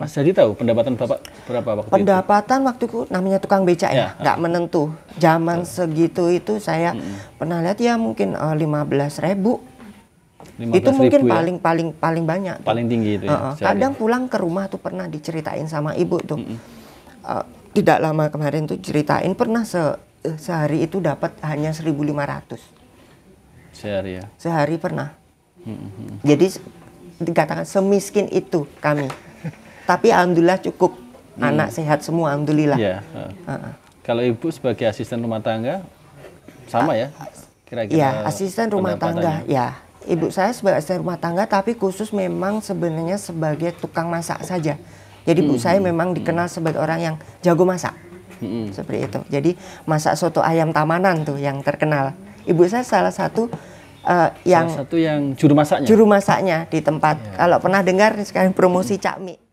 Mas jadi tahu pendapatan Bapak berapa waktu Pendapatan itu? waktu itu namanya tukang beca ya, ya, ya, nggak ya, menentu. Zaman betul. Ya. segitu itu saya hmm. pernah lihat ya mungkin uh, eh, 15 ribu. 15 itu mungkin ribu paling ya? paling paling banyak. Paling tinggi itu ya. Uh -uh. Kadang pulang ke rumah tuh pernah diceritain sama ibu tuh. Hmm. Uh, tidak lama kemarin tuh ceritain pernah se eh, sehari itu dapat hanya 1.500. Sehari ya. Sehari pernah. Hmm. Jadi dikatakan semiskin itu kami tapi alhamdulillah cukup. Hmm. Anak sehat semua alhamdulillah. Ya. Uh. Uh. Kalau ibu sebagai asisten rumah tangga sama ya? Kira-kira Ya, asisten rumah tangga ya. Ibu saya sebagai asisten rumah tangga tapi khusus memang sebenarnya sebagai tukang masak saja. Jadi ibu hmm. saya memang dikenal hmm. sebagai orang yang jago masak. Hmm. Seperti itu. Jadi masak soto ayam tamanan tuh yang terkenal. Ibu saya salah satu uh, yang yang juru masaknya. Juru masaknya di tempat. Ya. Kalau pernah dengar sekarang promosi cakmi.